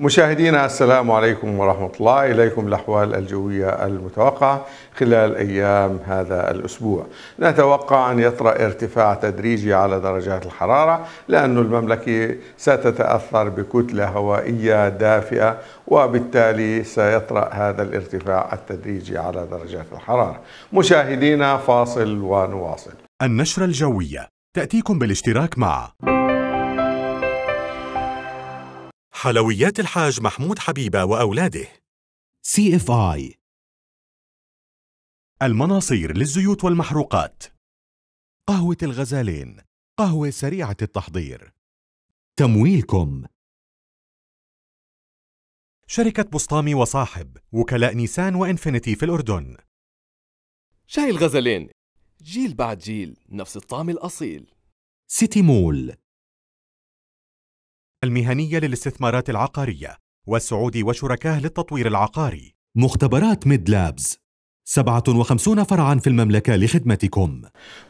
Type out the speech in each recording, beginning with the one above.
مشاهدينا السلام عليكم ورحمة الله إليكم الأحوال الجوية المتوقعة خلال أيام هذا الأسبوع نتوقع أن يطرأ ارتفاع تدريجي على درجات الحرارة لأن المملكة ستتأثر بكتلة هوائية دافئة وبالتالي سيطرأ هذا الارتفاع التدريجي على درجات الحرارة مشاهدينا فاصل ونواصل النشرة الجوية تأتيكم بالاشتراك مع حلويات الحاج محمود حبيبة وأولاده CFI المناصير للزيوت والمحروقات قهوة الغزالين قهوة سريعة التحضير تمويلكم شركة بسطامي وصاحب وكلاء نيسان وإنفينيتي في الأردن شاي الغزلين جيل بعد جيل نفس الطعم الأصيل سيتي مول المهنية للاستثمارات العقارية والسعودي وشركاه للتطوير العقاري مختبرات ميد لابز 57 فرعا في المملكة لخدمتكم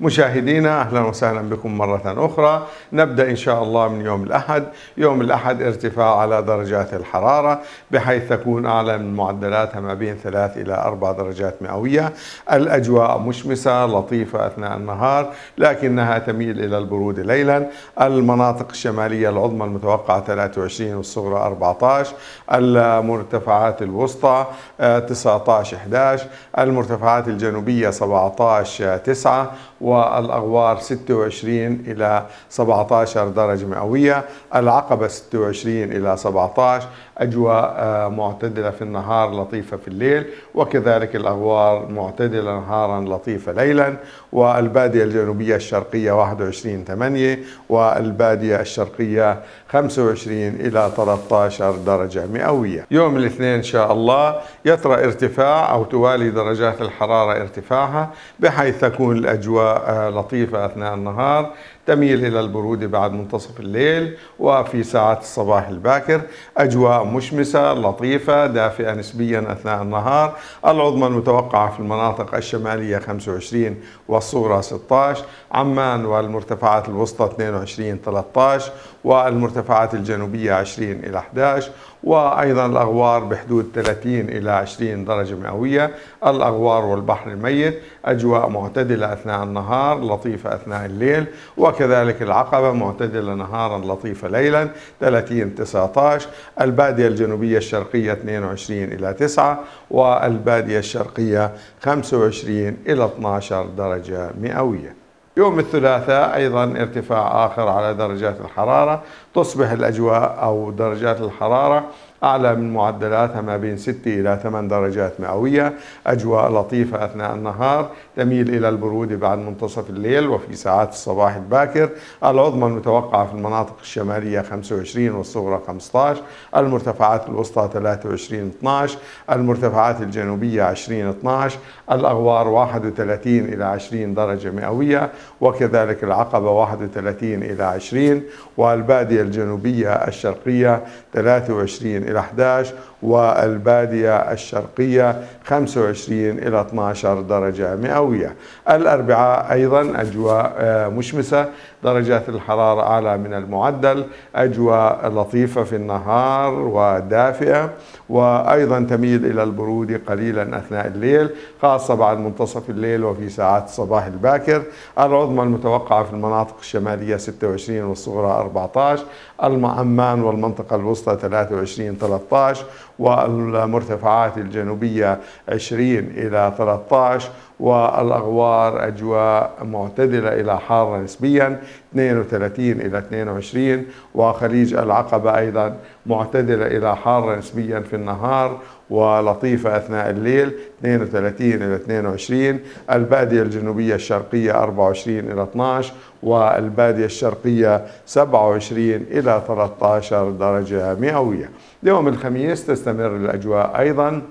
مشاهدينا أهلا وسهلا بكم مرة أخرى نبدأ إن شاء الله من يوم الأحد يوم الأحد ارتفاع على درجات الحرارة بحيث تكون أعلى من معدلاتها ما بين 3 إلى 4 درجات مئوية الأجواء مشمسة لطيفة أثناء النهار لكنها تميل إلى البرودة ليلا المناطق الشمالية العظمى المتوقعة 23 والصغرى 14 المرتفعات الوسطى 19 آه، 11 المرتفعات الجنوبية 17 9 والأغوار 26 إلى 17 درجة مئوية العقبة 26 إلى 17 أجواء آه، معتدلة في النهار لطيفة في الليل وكذلك الأغوار معتدلة نهارا لطيفة ليلا والبادية الجنوبية الشرقية 21 8 والبادية الشرقية 25 إلى 13 درجة مئوية يوم الاثنين إن شاء الله يطرأ ارتفاع أو توالي درجة درجات الحرارة ارتفاعها بحيث تكون الأجواء آه، لطيفة أثناء النهار تميل إلى البرودة بعد منتصف الليل وفي ساعات الصباح الباكر أجواء مشمسة لطيفة دافئة نسبيا أثناء النهار العظمى المتوقعة في المناطق الشمالية 25 والصغرى 16 عمان والمرتفعات الوسطى 22 13 والمرتفعات الجنوبية 20 إلى 11 وأيضا الأغوار بحدود 30 إلى 20 درجة مئوية الأغوار والبحر الميت أجواء معتدلة أثناء النهار لطيفة أثناء الليل وك وكذلك العقبة معتدلة نهارا لطيفة ليلا 30 19 البادية الجنوبية الشرقية 22 إلى 9 والبادية الشرقية 25 إلى 12 درجة مئوية يوم الثلاثاء أيضا ارتفاع آخر على درجات الحرارة تصبح الأجواء أو درجات الحرارة أعلى من معدلاتها ما بين 6 إلى 8 درجات مئوية أجواء لطيفة أثناء النهار تميل إلى البرودة بعد منتصف الليل وفي ساعات الصباح الباكر العظمى المتوقعة في المناطق الشمالية 25 والصغرى 15 المرتفعات الوسطى 23 12 المرتفعات الجنوبية 20 12 الأغوار 31 إلى 20 درجة مئوية وكذلك العقبة 31 إلى 20 والبادية الجنوبية الشرقية 23 إلى 11 والبادية الشرقية 25 إلى 12 درجة مئوية الأربعاء أيضا أجواء آه، مشمسة درجات الحرارة أعلى من المعدل أجواء لطيفة في النهار ودافئة وأيضا تميل إلى البرود قليلا أثناء الليل خاصة بعد منتصف الليل وفي ساعات الصباح الباكر العظمى المتوقعة في المناطق الشمالية 26 والصغرى 14 المعمان والمنطقة الوسطى 23 13 والمرتفعات الجنوبية 20 إلى 13 والأغوار أجواء معتدلة إلى حارة نسبيا 32 إلى 22 وخليج العقبة أيضا معتدلة إلى حارة نسبيا في النهار ولطيفة أثناء الليل 32 إلى 22 البادية الجنوبية الشرقية 24 إلى 12 والبادية الشرقية 27 إلى 13 درجة مئوية يوم الخميس تستمر الأجواء أيضاً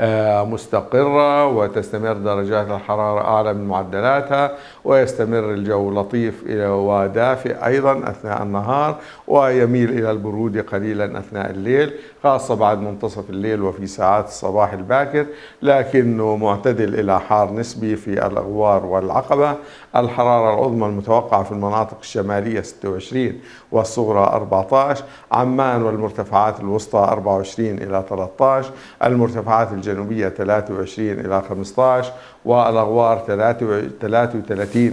آه، مستقرة وتستمر درجات الحرارة أعلى من معدلاتها ويستمر الجو لطيف ودافئ أيضا أثناء النهار ويميل إلى البرودة قليلا أثناء الليل خاصة بعد منتصف الليل وفي ساعات الصباح الباكر لكنه معتدل إلى حار نسبي في الأغوار والعقبة الحرارة العظمى المتوقعة في المناطق الشمالية 26 والصغرى 14 عمان والمرتفعات الوسطى 24 إلى 13 المرتفعات الجنوبية الجنوبية 23 إلى 15 والأغوار 33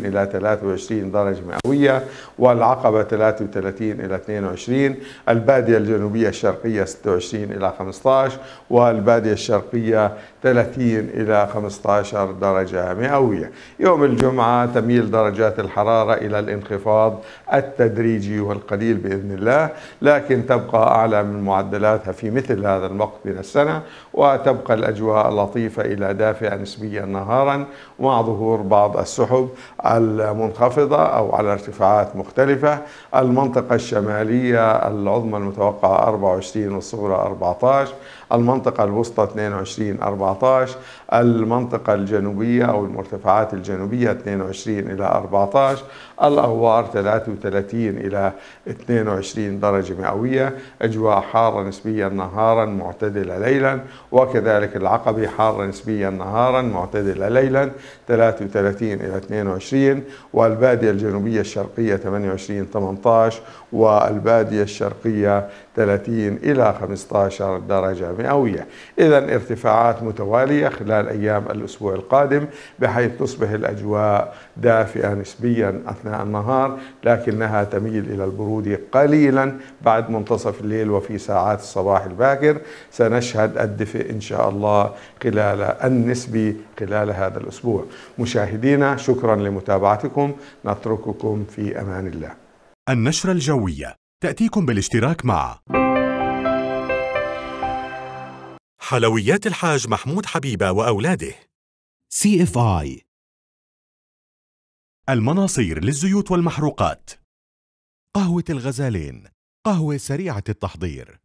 إلى 23 درجة مئوية والعقبة 33 إلى 22 البادية الجنوبية الشرقية 26 إلى 15 والبادية الشرقية 30 إلى 15 درجة مئوية يوم الجمعة تميل درجات الحرارة إلى الانخفاض التدريجي والقليل بإذن الله لكن تبقى أعلى من معدلاتها في مثل هذا الوقت من السنة وتبقى الأجواء لطيفة إلى دافئة نسبيا النهار نهارا مع ظهور بعض السحب المنخفضة أو على ارتفاعات مختلفة المنطقة الشمالية العظمى المتوقعة 24 والصغرى 14 المنطقة الوسطى 22 14 المنطقة الجنوبية أو المرتفعات الجنوبية 22 إلى 14 الأغوار 33 إلى 22 درجة مئوية أجواء حارة نسبيا نهارا معتدلة ليلا وكذلك العقبة حارة نسبيا نهارا معتدلة ليلا 33 إلى 22 والبادية الجنوبية الشرقية 28 18 والبادية الشرقية 30 إلى 15 درجة مئوية إذا ارتفاعات متوالية خلال أيام الأسبوع القادم بحيث تصبح الأجواء دافئة نسبيا أثناء النهار لكنها تميل إلى البرودة قليلا بعد منتصف الليل وفي ساعات الصباح الباكر سنشهد الدفء إن شاء الله خلال النسبي خلال هذا الأسبوع مشاهدينا شكرا لمتابعتكم نترككم في أمان الله النشرة الجوية تأتيكم بالاشتراك مع حلويات الحاج محمود حبيبة وأولاده سي اف اي المناصير للزيوت والمحروقات قهوة الغزالين قهوة سريعة التحضير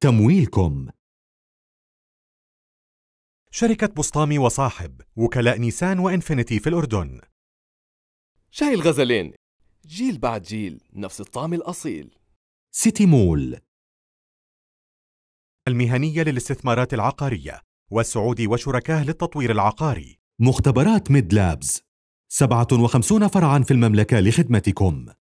تمويلكم شركة بسطامي وصاحب وكلاء نيسان وإنفينيتي في الأردن شاي الغزلين جيل بعد جيل نفس الطعم الأصيل سيتي مول المهنية للاستثمارات العقارية والسعودي وشركاه للتطوير العقاري مختبرات ميد لابز 57 فرعا في المملكة لخدمتكم